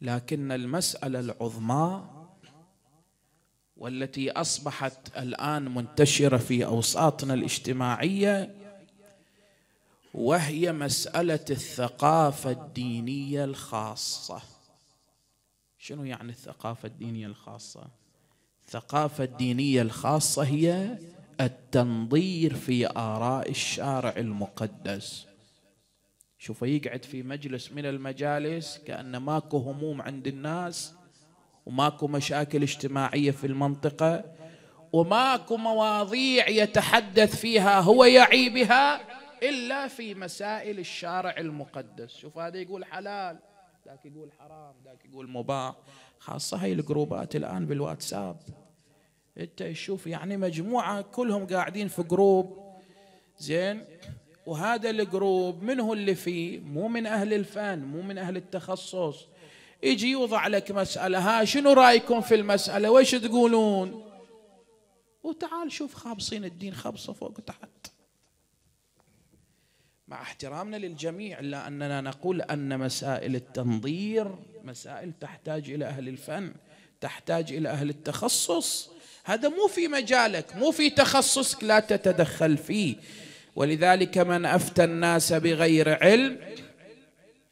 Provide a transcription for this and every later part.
لكن المساله العظمى والتي اصبحت الان منتشره في اوساطنا الاجتماعيه وهي مساله الثقافه الدينيه الخاصه شنو يعني الثقافه الدينيه الخاصه الثقافه الدينيه الخاصه هي التنظير في اراء الشارع المقدس شوفه يقعد في مجلس من المجالس كأن ماكو هموم عند الناس وماكو مشاكل اجتماعية في المنطقة وماكو مواضيع يتحدث فيها هو يعي بها إلا في مسائل الشارع المقدس شوف هذا يقول حلال ذاك يقول حرام ذاك يقول مباح خاصة هاي الجروبات الآن بالواتساب انت تشوف يعني مجموعة كلهم قاعدين في جروب زين وهذا الجروب من هو اللي فيه مو من أهل الفن مو من أهل التخصص يجي يوضع لك مسألة ها شنو رأيكم في المسألة ويش تقولون وتعال شوف خابصين الدين خابصة فوق تحت مع احترامنا للجميع إلا أننا نقول أن مسائل التنظير مسائل تحتاج إلى أهل الفن تحتاج إلى أهل التخصص هذا مو في مجالك مو في تخصصك لا تتدخل فيه ولذلك من أفتى الناس بغير علم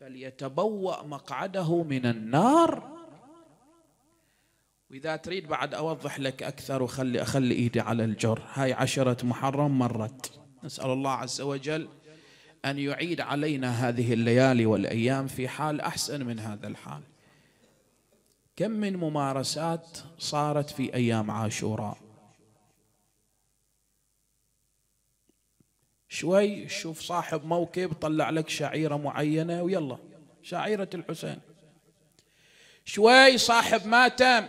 فليتبوأ مقعده من النار وإذا تريد بعد أوضح لك أكثر وخلي أخلي إيدي على الجر هاي عشرة محرم مرت نسأل الله عز وجل أن يعيد علينا هذه الليالي والأيام في حال أحسن من هذا الحال كم من ممارسات صارت في أيام عاشوراء شوي شوف صاحب موكب طلع لك شعيرة معينة ويلا شعيرة الحسين شوي صاحب ماتم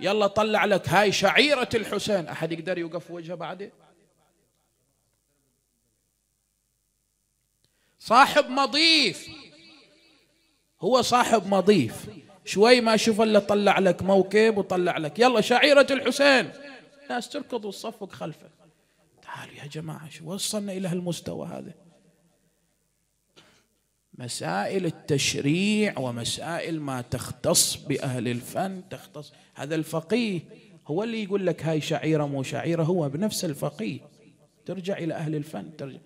يلا طلع لك هاي شعيرة الحسين أحد يقدر يوقف وجهه بعده صاحب مضيف هو صاحب مضيف شوي ما شوف الا طلع لك موكب وطلع لك يلا شعيرة الحسين ناس تركض وتصفق خلفه تعالوا يا جماعة شو وصلنا إلى هالمستوى هذا مسائل التشريع ومسائل ما تختص بأهل الفن تختص هذا الفقيه هو اللي يقول لك هاي شعيرة مو شعيرة هو بنفس الفقيه ترجع إلى أهل الفن ترجع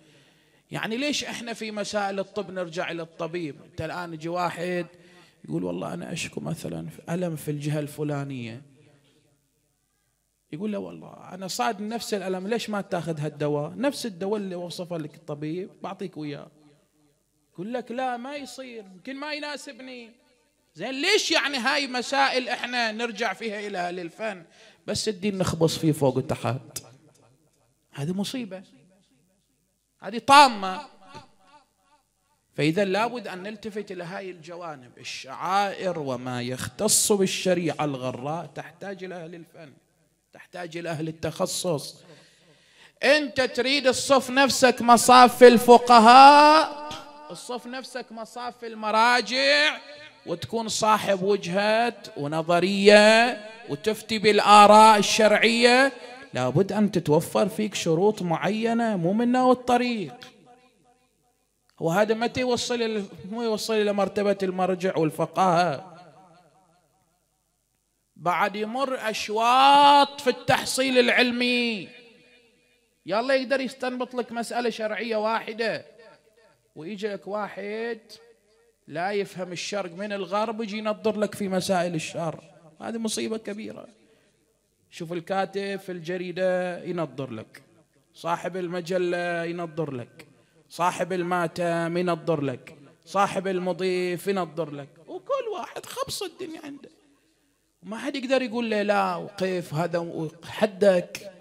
يعني ليش احنا في مسائل الطب نرجع الى الطبيب انت الان يجي واحد يقول والله انا اشكو مثلا الم في الجهه الفلانيه يقول له والله انا صاد نفس الالم ليش ما تاخذ هالدواء نفس الدواء اللي وصفه لك الطبيب بعطيك وياه يقول لك لا ما يصير يمكن ما يناسبني زين ليش يعني هاي مسائل احنا نرجع فيها الى للفن بس الدين نخبص فيه فوق وتحت هذه مصيبه هذه طامه فاذا لابد ان نلتفت الى هاي الجوانب الشعائر وما يختص بالشريعه الغراء تحتاج الى اهل الفن تحتاج إلى أهل التخصص أنت تريد تصف نفسك مصاف الفقهاء تصف نفسك مصاف المراجع وتكون صاحب وجهة ونظرية وتفتي بالآراء الشرعية لابد أن تتوفر فيك شروط معينة مو منا والطريق وهذا متى يوصل مو يوصل إلى مرتبة المرجع والفقهاء بعد يمر أشواط في التحصيل العلمي يلا يقدر يستنبط لك مسألة شرعية واحدة ويجيك واحد لا يفهم الشرق من الغرب يجي ينظر لك في مسائل الشر هذه مصيبة كبيرة شوف الكاتب في الجريدة ينظر لك صاحب المجلة ينظر لك صاحب الماتم ينظر لك صاحب المضيف ينظر لك وكل واحد خبص الدنيا عنده وما حد يقدر يقول له لا وقف هذا حدك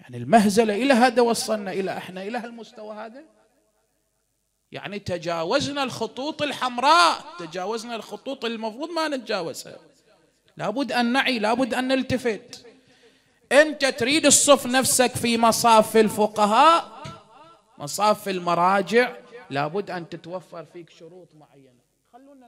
يعني المهزلة إلى هذا وصلنا إلى إحنا إلى هالمستوى هذا يعني تجاوزنا الخطوط الحمراء تجاوزنا الخطوط المفروض ما نتجاوزها لابد أن نعي لابد أن نلتفت أنت تريد تصف نفسك في مصاف الفقهاء مصاف المراجع لابد أن تتوفر فيك شروط معينة